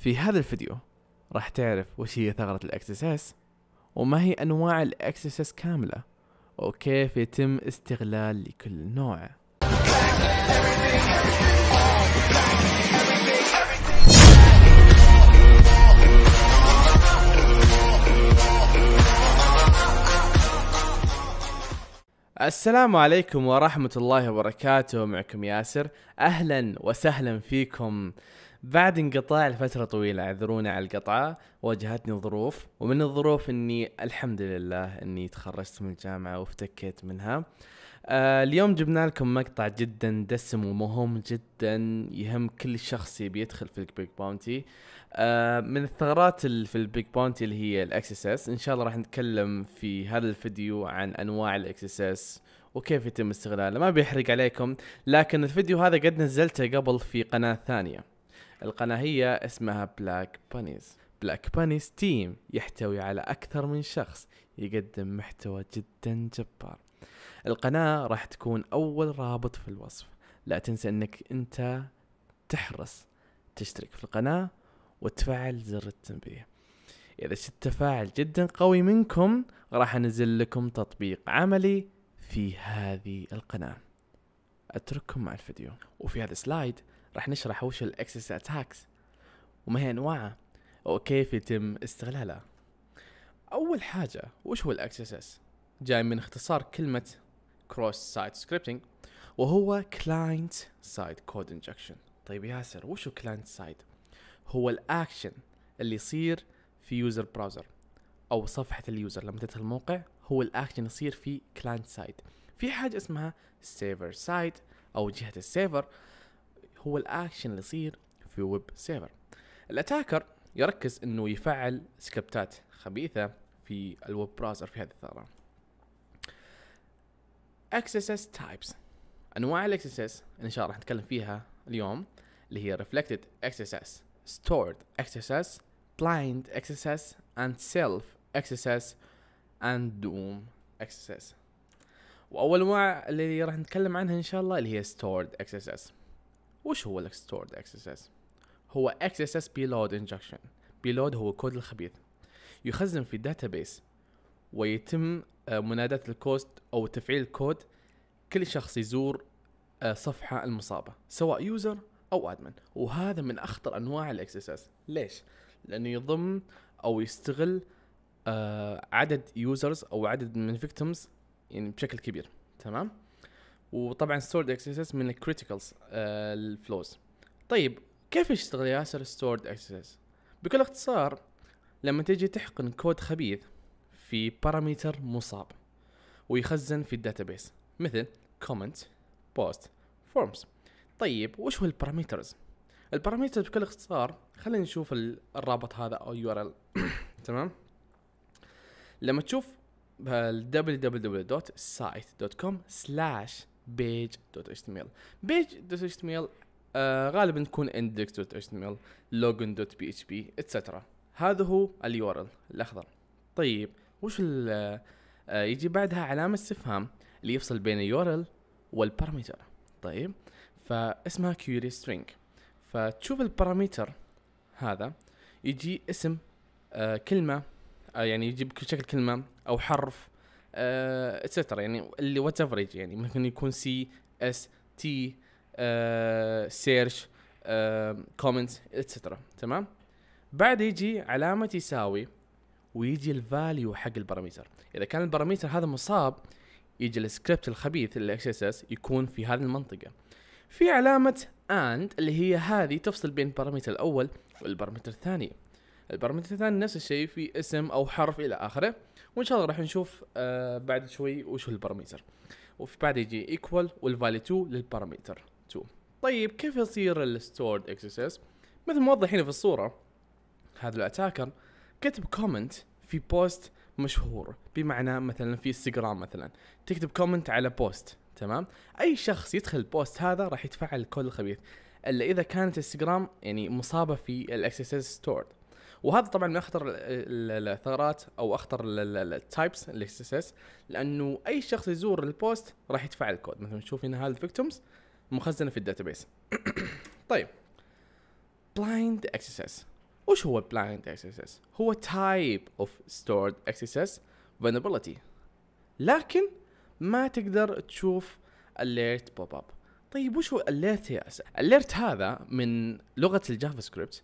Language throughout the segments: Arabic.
في هذا الفيديو راح تعرف وش هي ثغرة الاكسسس وما هي انواع الاكسسس كاملة وكيف يتم استغلال لكل نوع السلام عليكم ورحمة الله وبركاته معكم ياسر أهلا وسهلا فيكم بعد انقطاع لفترة طويلة اعذرونا على القطعة واجهتني ظروف ومن الظروف اني الحمد لله اني تخرجت من الجامعة وافتكيت منها آه اليوم جبنا لكم مقطع جدا دسم ومهم جدا يهم كل شخص يبي يدخل في البيج باونتي آه من الثغرات في البيج باونتي اللي هي الاكسسس ان شاء الله راح نتكلم في هذا الفيديو عن انواع الاكسسس وكيف يتم استغلاله ما بيحرق عليكم لكن الفيديو هذا قد نزلته قبل في قناة ثانية القناة هي اسمها بلاك بانيز بلاك بانيز تيم يحتوي على أكثر من شخص يقدم محتوى جدا جبار القناة راح تكون أول رابط في الوصف لا تنسى أنك أنت تحرص تشترك في القناة وتفعل زر التنبيه إذا شفت تفاعل جدا قوي منكم راح أنزل لكم تطبيق عملي في هذه القناة أترككم مع الفيديو وفي هذا السلايد راح نشرح وش الاكسس اتاكس وما هي انواعها وكيف يتم استغلالها اول حاجه وش هو الاكسس اس جاي من اختصار كلمه كروس سايت سكريبتنج وهو كلاينت سايد كود انجكشن طيب ياسر وش هو كلاينت سايد هو الاكشن اللي يصير في يوزر براوزر او صفحه اليوزر لما تدخل الموقع هو الاكشن يصير في كلاينت سايد في حاجه اسمها سيفر سايد او جهه السيفر هو الاكشن اللي يصير في ويب سيرفر الاتاكر يركز انه يفعل سكريبتات خبيثه في الويب براوزر في هذه الثغره اكسسس تايبس انواع الاكسسس ان شاء الله راح نتكلم فيها اليوم اللي هي reflected XSS, stored XSS, blind XSS, and self XSS, and doom XSS. واول نوع اللي راح نتكلم عنها ان شاء الله اللي هي stored XSS. وش هو الاكستورد اس هو اكسسس بيلود انجكشن بيلود هو كود الخبيث يخزن في داتابيس ويتم آه، مناداة الكود أو تفعيل الكود كل شخص يزور آه، صفحة المصابة سواء يوزر أو أدمن وهذا من أخطر أنواع اس ليش؟ لأنه يضم أو يستغل آه، عدد يوزرز أو عدد من فيكتيمز يعني بشكل كبير تمام؟ وطبعا ستورد اكسسس من الكريتيكالز آه، الفلوز طيب كيف يشتغل ياسر ستورد اكسسس بكل اختصار لما تيجي تحقن كود خبيث في باراميتر مصاب ويخزن في الداتابيس مثل كومنت بوست فورمز طيب وش هو الباراميترز البارامترز بكل اختصار خلينا نشوف الرابط هذا او يو ار ال تمام لما تشوف آه، www.site.com slash بيج دوت اتش تي بيج دوت اتش تي آه، غالبا تكون اندكس دوت اتش ام ال لوجن دوت بي اتش بي اتسترا هذا هو اليورل الاخضر طيب وش آه، يجي بعدها علامة استفهام اللي يفصل بين اليورل والبارامتر طيب فاسمها كيوري سترينج فتشوف البارامتر هذا يجي اسم آه، كلمة يعني يجيب شكل كلمة أو حرف اتسترا آه، يعني اللي وات ايفر يعني ممكن يكون سي اس تي سيرش كومنت اتسترا تمام بعد يجي علامه يساوي ويجي الفاليو حق الباراميتر اذا كان الباراميتر هذا مصاب يجي السكريبت الخبيث الاكس اس اس يكون في هذه المنطقه في علامه اند اللي هي هذه تفصل بين البارامتر الاول والبارامتر الثاني البارامتر الثاني نفس الشيء في اسم او حرف الى اخره وان شاء الله راح نشوف آه بعد شوي وش هو الباراميتر وفي بعد يجي ايكوال والفالي 2 للباراميتر 2 طيب كيف يصير الستورد اكسس مثل ما هنا في الصوره هذا الاتاكر كتب كومنت في بوست مشهور بمعنى مثلا في انستغرام مثلا تكتب كومنت على بوست تمام اي شخص يدخل البوست هذا راح يتفعل كل خبيث الا اذا كانت انستغرام يعني مصابه في الاكسس ستورد وهذا طبعا من اخطر الثغرات او اخطر التايبس الاكسسس لانه اي شخص يزور البوست راح يدفع الكود مثلا تشوف هنا هذه الفيكتومز مخزنه في الداتابيس طيب بلايند اكسسس وش هو بلايند اكسسس هو تايب اوف ستورد اس vulnerability لكن ما تقدر تشوف alert بوب اب طيب وش هو alert يا اسف alert هذا من لغه الجافا سكريبت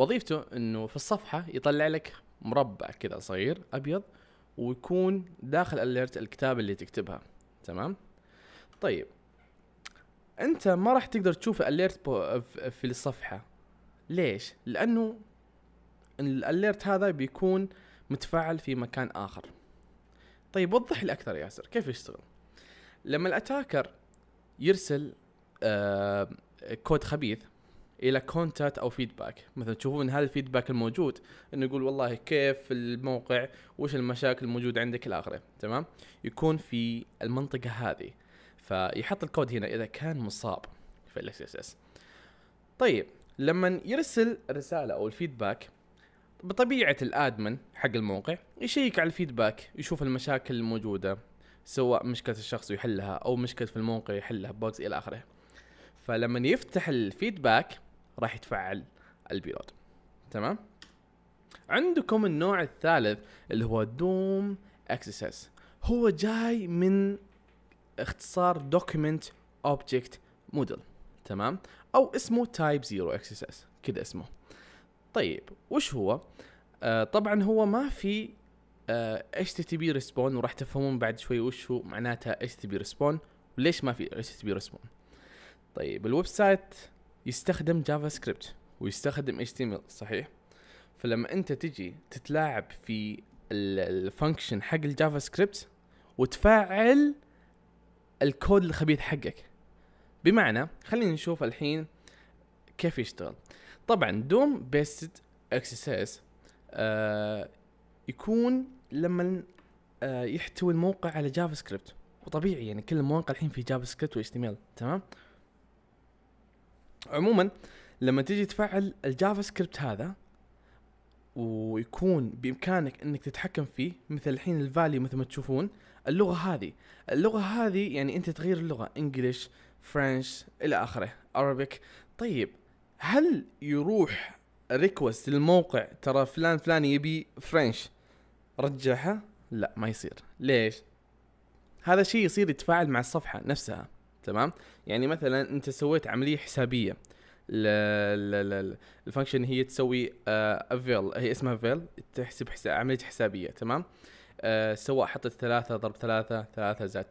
وظيفته انه في الصفحه يطلع لك مربع كذا صغير ابيض ويكون داخل اليرت الكتابه اللي تكتبها تمام طيب انت ما راح تقدر تشوف اليرت في الصفحه ليش لانه الاليرت هذا بيكون متفاعل في مكان اخر طيب وضح لي اكثر ياسر كيف يشتغل لما الاتاكر يرسل آه كود خبيث الى كونتات او فيدباك مثلا تشوفون هذا الفيدباك الموجود انه يقول والله كيف الموقع وش المشاكل الموجوده عندك الى اخره تمام يكون في المنطقه هذه فيحط الكود هنا اذا كان مصاب في الاس اس اس طيب لما يرسل الرساله او الفيدباك بطبيعه الادمن حق الموقع يشيك على الفيدباك يشوف المشاكل الموجوده سواء مشكله الشخص يحلها او مشكله في الموقع يحلها بوكس الى اخره فلما يفتح الفيدباك راح يتفعل البيلود تمام عندكم النوع الثالث اللي هو دوم اكسسس هو جاي من اختصار دوكيمنت اوبجكت موديل تمام او اسمه تايب زيرو اكسسس كذا اسمه طيب وش هو آه طبعا هو ما في اتش تي بي ريسبون وراح تفهمون بعد شوي وش هو معناتها اتش تي بي ريسبون وليش ما في اتش تي بي ريسبون طيب الويب سايت يستخدم جافا سكريبت ويستخدم HTML صحيح فلما انت تجي تتلاعب في الفانكشن حق الجافا سكريبت وتفعل الكود الخبيث حقك بمعنى خلينا نشوف الحين كيف يشتغل طبعا دوم بيست اكسسس آه، يكون لما آه، يحتوي الموقع على جافا سكريبت وطبيعي يعني كل المواقع الحين في جافا سكريبت واتش تمام عموما لما تيجي تفعل الجافا سكريبت هذا ويكون بامكانك انك تتحكم فيه مثل الحين الفالي مثل ما تشوفون اللغه هذه اللغه هذه يعني انت تغير اللغه انجلش فرنش الى اخره عربيك طيب هل يروح ريكوست للموقع ترى فلان فلان يبي فرنش رجعها لا ما يصير ليش هذا الشيء يصير يتفاعل مع الصفحه نفسها تمام يعني مثلا انت سويت عمليه حسابيه الفانكشن هي تسوي افيل آه، هي اسمها افيل تحسب حساب عمليه حسابيه تمام آه، سواء حطت ثلاثة ضرب ثلاثة ثلاثة زائد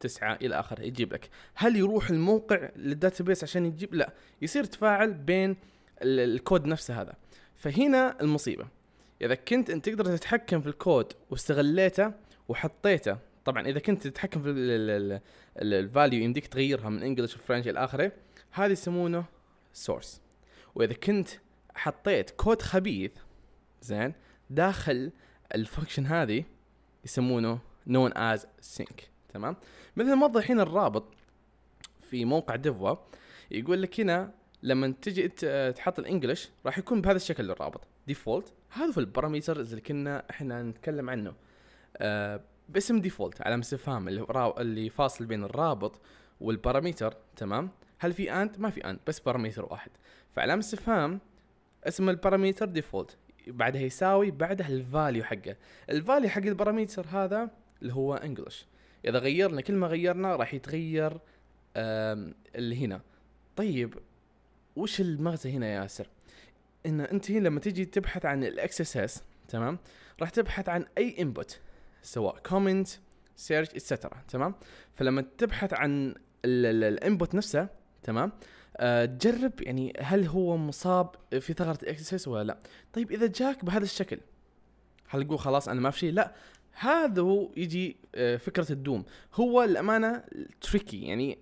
تسعة إلى آخره يجيب لك هل يروح الموقع للداتابيس عشان يجيب لا يصير تفاعل بين الكود نفسه هذا فهنا المصيبة إذا كنت أنت تقدر تتحكم في الكود واستغليته وحطيته طبعا اذا كنت تتحكم في الفاليو يمديك تغيرها من انجلش وفرنش الى اخره هذا يسمونه سورس واذا كنت حطيت كود خبيث زين داخل الفانكشن هذه يسمونه نون از سينك تمام مثل ما الحين الرابط في موقع ديفوا يقول لك هنا لما تجي تحط الانجلش راح يكون بهذا الشكل الرابط ديفولت هذا هو الباراميترز اللي كنا احنا نتكلم عنه آه باسم ديفولت علامه استفهام اللي, اللي فاصل بين الرابط والباراميتر تمام هل في اند ما في اند بس باراميتر واحد فعلامه استفهام اسم الباراميتر ديفولت بعدها يساوي بعدها الفاليو حقه الفاليو حق الباراميتر هذا اللي هو انجلش اذا غيرنا كل ما غيرنا راح يتغير اللي هنا طيب وش المغزى هنا يا ياسر ان انت لما تجي تبحث عن الاكسس تمام راح تبحث عن اي انبوت سواء كومنت سيرش اتسترا تمام فلما تبحث عن الانبوت نفسه تمام أه تجرب يعني هل هو مصاب في ثغره الاكسس ولا لا طيب اذا جاك بهذا الشكل هل تقول خلاص انا ما في شيء لا هذا هو يجي آه، فكره الدوم هو الامانه تريكي يعني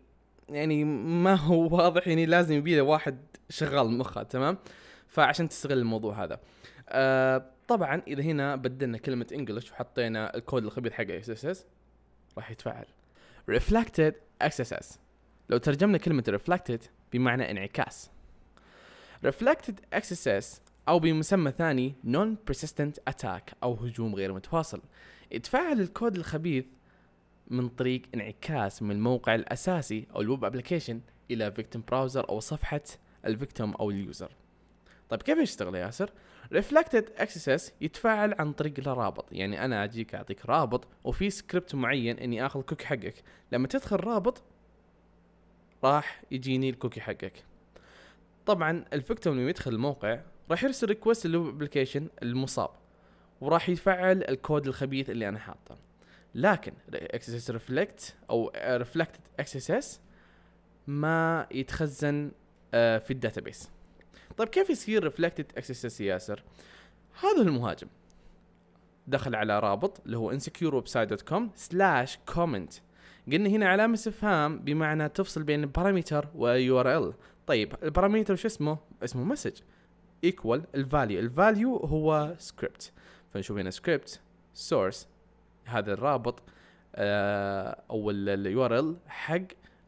يعني ما هو واضح يعني لازم يبيله واحد شغال مخه تمام فعشان تستغل الموضوع هذا آه طبعا اذا هنا بدلنا كلمه انجلش وحطينا الكود الخبيث حق اس اس اس راح يتفعل ريفلكتد اس اس اس لو ترجمنا كلمه ريفلكتد بمعنى انعكاس ريفلكتد اس اس اس او بمسمى ثاني نون persistent اتاك او هجوم غير متواصل يتفاعل الكود الخبيث من طريق انعكاس من الموقع الاساسي او الويب ابلكيشن الى فيكتيم براوزر او صفحه الفيكتيم او اليوزر طيب كيف يشتغل يا ياسر؟ ريفلكتد اكسسس يتفاعل عن طريق الرابط يعني انا اجيك اعطيك رابط وفي سكريبت معين اني اخذ كوكي حقك لما تدخل رابط راح يجيني الكوكي حقك طبعا الفيكتوم لما يدخل الموقع راح يرسل ريكوست للويب ابلكيشن المصاب وراح يفعل الكود الخبيث اللي انا حاطه لكن اكسس ريفلكت او ريفلكتد اكسس ما يتخزن آه، في الداتابيس طيب كيف يصير ريفلكتد اكسس ياسر؟ هذا المهاجم دخل على رابط اللي هو insecureWebsite.com سلاش كومنت قلنا هنا علامة استفهام بمعنى تفصل بين باراميتر ويو ار ال طيب البارامتر شو اسمه؟ اسمه مسج ايكوال الفاليو الفاليو هو سكريبت فنشوف هنا سكريبت سورس هذا الرابط آه، او اليو ار ال حق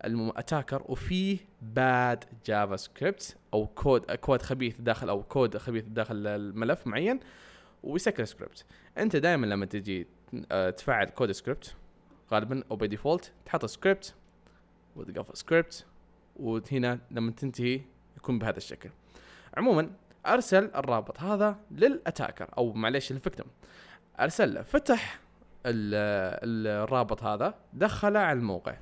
الاتاكر وفيه باد جافا سكريبت او كود كود خبيث داخل او كود خبيث داخل الملف معين ويسكر سكريبت انت دائما لما تجي آه، تفعل كود سكريبت غالبا او باي ديفولت تحط سكريبت وتقفل سكريبت وهنا لما تنتهي يكون بهذا الشكل عموما ارسل الرابط هذا للاتاكر او معليش للفكتم ارسل له فتح الرابط هذا دخله على الموقع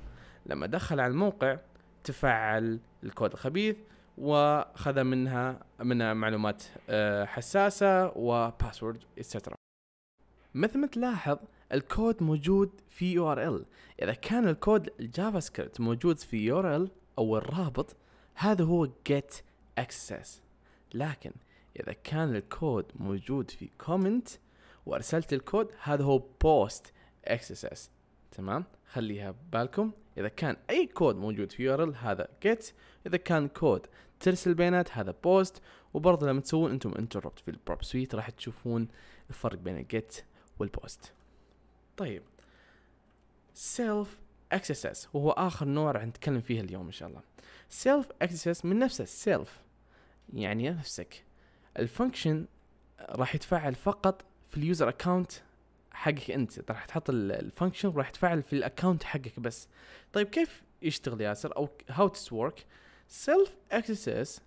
لما دخل على الموقع تفعل الكود الخبيث وخذ منها منها معلومات آه، حساسة وباسورد اتسترا مثل ما تلاحظ الكود موجود في يو ار ال اذا كان الكود الجافا سكريبت موجود في يو ار ال او الرابط هذا هو get access لكن اذا كان الكود موجود في كومنت وارسلت الكود هذا هو post access تمام خليها ببالكم اذا كان اي كود موجود في يورل هذا جيت اذا كان كود ترسل بيانات هذا بوست وبرضه لما تسوون انتم انتربت في البروب سويت راح تشوفون الفرق بين الجيت والبوست طيب سيلف اكسسس وهو اخر نوع راح نتكلم فيه اليوم ان شاء الله سيلف اكسسس من نفسه سيلف يعني نفسك الفانكشن راح يتفعل فقط في اليوزر اكونت حقك انت طيب راح تحط الفانكشن وراح تفعل في الاكونت حقك بس طيب كيف يشتغل ياسر او هاو تو ورك سيلف اكسس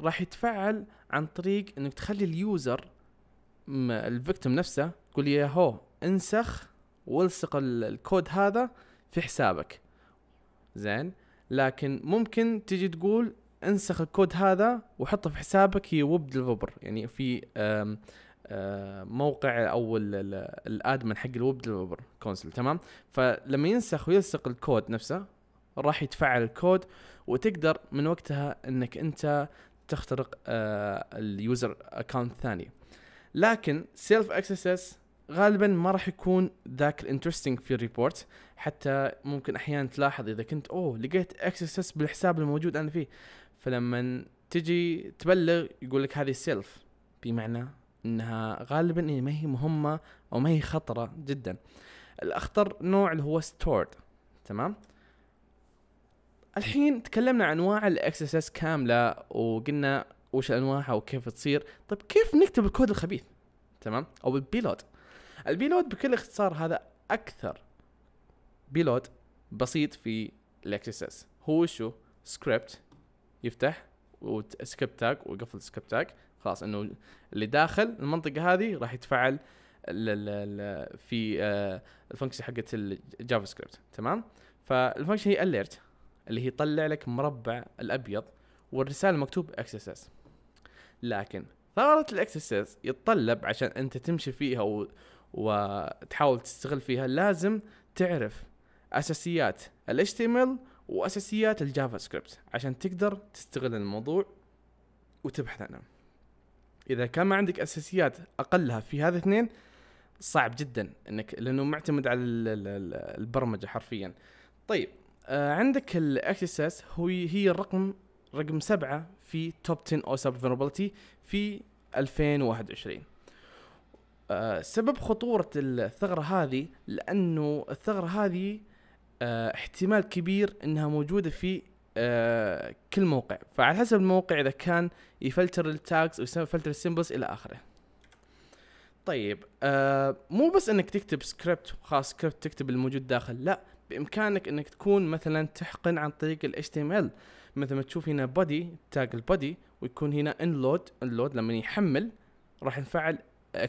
راح يتفعل عن طريق انك تخلي اليوزر الفيكتم نفسه تقول يا هو انسخ والصق الكود هذا في حسابك زين لكن ممكن تجي تقول انسخ الكود هذا وحطه في حسابك يوب ديفلوبر يعني في موقع او الادمن حق الويب ديفلوبر كونسل تمام فلما ينسخ ويلصق الكود نفسه راح يتفعل الكود وتقدر من وقتها انك انت تخترق آه، اليوزر اكونت ثاني لكن سيلف اكسسس غالبا ما راح يكون ذاك الانترستنج في الريبورت حتى ممكن احيانا تلاحظ اذا كنت اوه لقيت اكسسس بالحساب الموجود انا فيه فلما تجي تبلغ يقول لك هذه سيلف بمعنى انها غالبا ما هي مهمه او ما هي خطره جدا الاخطر نوع اللي هو ستورد تمام الحين تكلمنا عن انواع الاكسسس كامله وقلنا وش انواعها وكيف تصير طيب كيف نكتب الكود الخبيث تمام او البيلود البيلود بكل اختصار هذا اكثر بيلود بسيط في الاكسسس هو شو سكريبت يفتح وسكيب تاج وقفل سكيب تاج خلاص انه اللي داخل المنطقه هذه راح يتفعل في آه، الفانكشن حقت الجافا سكريبت تمام فالفانكشن هي اليرت اللي هي تطلع لك مربع الابيض والرساله مكتوب اكسسس لكن ثغره الاكسسس يتطلب عشان انت تمشي فيها و... وتحاول تستغل فيها لازم تعرف اساسيات ال HTML واساسيات الجافا سكريبت عشان تقدر تستغل الموضوع وتبحث عنه اذا كان ما عندك اساسيات اقلها في هذا الاثنين صعب جدا انك لانه معتمد على البرمجه حرفيا طيب آه عندك الاكسس هو هي الرقم رقم سبعة في توب 10 او سب في 2021 آه، سبب خطورة الثغرة هذه لأنه الثغرة هذه اه احتمال كبير انها موجوده في اه كل موقع فعلى حسب الموقع اذا كان يفلتر التاجز ويسوي فلتر السيمبلز الى اخره طيب آه مو بس انك تكتب سكريبت خاص سكريبت تكتب الموجود داخل لا بامكانك انك تكون مثلا تحقن عن طريق ال HTML مثل ما تشوف هنا بودي تاج body ويكون هنا انلود انلود لما يحمل راح نفعل آه،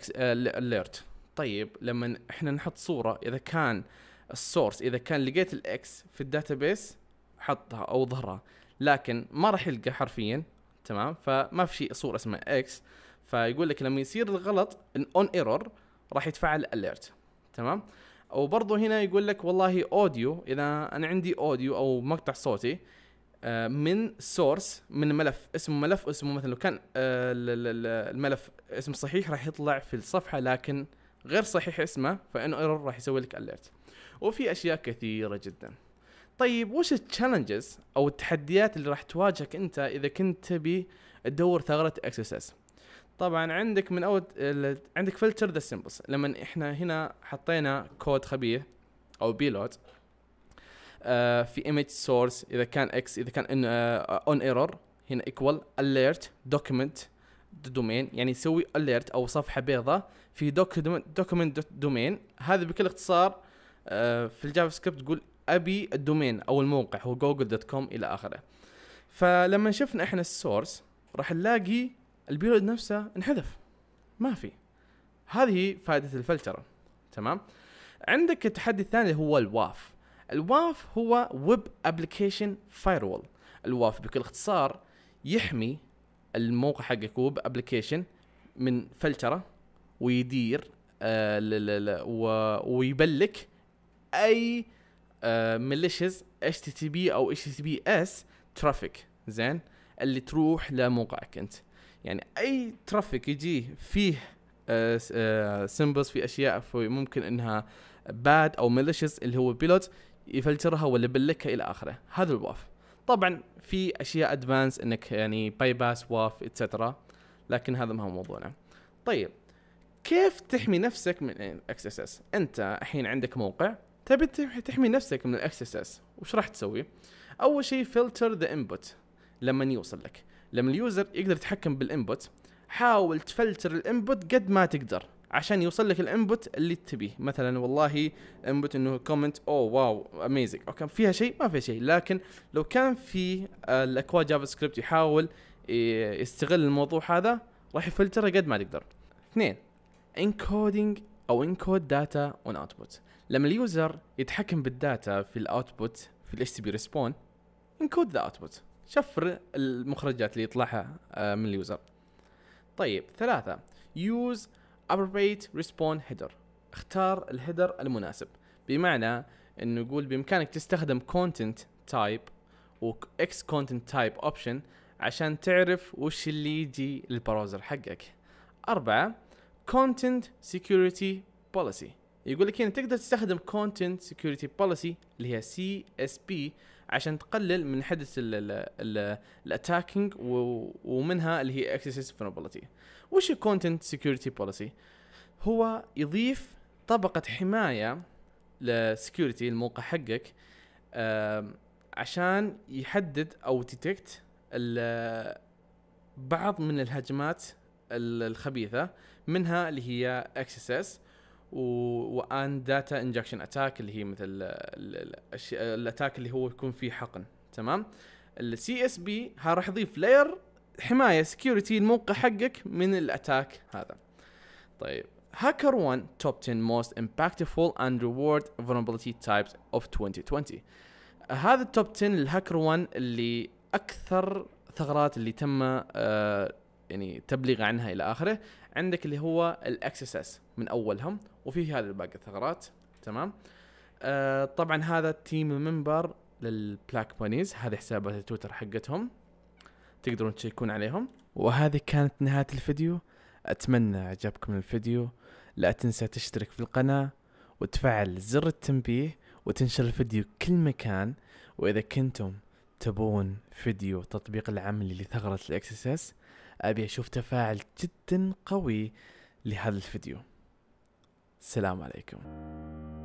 اليرت طيب لما احنا نحط صوره اذا كان آه السورس اذا كان لقيت الاكس في الداتابيس حطها او ظهرها لكن ما راح يلقى حرفيا تمام فما في شيء صوره اسمها اكس فيقول لك لما يصير الغلط اون ايرور راح يتفعل اليرت تمام وبرضه هنا يقول لك والله اوديو اذا انا عندي اوديو او مقطع صوتي آه، من سورس من ملف اسمه ملف اسمه مثلا لو كان آه، الملف اسم صحيح راح يطلع في الصفحه لكن غير صحيح اسمه فانه ايرور راح يسوي لك اليرت وفي اشياء كثيره جدا طيب وش التشالنجز او التحديات اللي راح تواجهك انت اذا كنت تبي تدور ثغره اكس اس اس طبعا عندك من اول عندك فلتر ذا سيمبلز لما احنا هنا حطينا كود خبيث او بيلود آه، في ايمج سورس اذا كان اكس اذا كان اون ايرور آه، هنا ايكوال اليرت دوكيمنت دومين يعني يسوي اليرت او صفحه بيضاء في دوك دومين هذا بكل اختصار آه، في الجافا سكريبت تقول ابي الدومين او الموقع هو جوجل دوت كوم الى اخره فلما شفنا احنا السورس راح نلاقي البيرود نفسه انحذف ما في هذه فائدة الفلترة تمام عندك التحدي الثاني اللي هو الواف الواف هو ويب ابلكيشن فايروول الواف بكل اختصار يحمي الموقع حقك ويب ابلكيشن من فلترة ويدير آه، ويبلك اي آه ميليشز اتش تي بي او اتش تي بي اس ترافيك زين اللي تروح لموقعك انت يعني اي ترافيك يجيه فيه آه، سيمبلز آه، في اشياء في ممكن انها باد او ميليشز اللي هو بيلوت يفلترها ولا يبلكها الى اخره هذا الواف طبعا في اشياء ادفانس انك يعني باي باس واف اتسترا لكن هذا ما هو موضوعنا طيب كيف تحمي نفسك من الاكس اس اس انت الحين عندك موقع تبي تحمي نفسك من الاكس اس اس وش راح تسوي اول شيء فلتر ذا انبوت لما يوصل لك لما اليوزر يقدر يتحكم بالانبوت حاول تفلتر الانبوت قد ما تقدر عشان يوصل لك الانبوت اللي تبيه مثلا والله انبوت انه كومنت اوه واو اميزنج او كان فيها شيء ما فيها شيء لكن لو كان في آه، الاكواد جافا سكريبت يحاول آه، يستغل الموضوع هذا راح يفلتره قد ما تقدر اثنين encoding او encode data on output لما اليوزر يتحكم بالداتا في الاوتبوت في الاتش تي بي ريسبون انكود ذا اوتبوت شفر المخرجات اللي يطلعها آه، من اليوزر طيب ثلاثة يوز appropriate ريسبون هيدر اختار الهيدر المناسب بمعنى انه يقول بامكانك تستخدم content type و x content type option عشان تعرف وش اللي يجي للبراوزر حقك أربعة كونتنت سكيورتي بوليسي يقول لك هنا تقدر تستخدم كونتنت سكيورتي بوليسي اللي هي سي اس بي عشان تقلل من حدث الاتاكينج ومنها اللي هي اكسس فولنربيلتي وش الكونتنت سكيورتي بوليسي هو يضيف طبقه حمايه لسكيورتي الموقع حقك عشان يحدد او ديتكت بعض من الهجمات الخبيثه منها اللي هي اكسس اس وان داتا انجكشن اتاك اللي هي مثل الاتاك اللي هو يكون فيه حقن تمام السي اس بي ها راح يضيف لاير حمايه سكيورتي الموقع حقك من الاتاك هذا طيب هاكر 1 توب 10 موست امباكتفول اند ريورد vulnerability تايبس اوف 2020 هذا التوب 10 الهاكر 1 اللي اكثر ثغرات اللي تم آه، يعني تبليغ عنها الى اخره عندك اللي هو الاكسس اس من اولهم وفي هذا باقي الثغرات تمام آه طبعا هذا تيم منبر للبلاك بونيز هذه حسابات التويتر حقتهم تقدرون تشيكون عليهم وهذه كانت نهاية الفيديو أتمنى عجبكم الفيديو لا تنسى تشترك في القناة وتفعل زر التنبيه وتنشر الفيديو كل مكان وإذا كنتم تبون فيديو تطبيق العملي لثغرة الاكسسس أبي أشوف تفاعل جدا قوي لهذا الفيديو السلام عليكم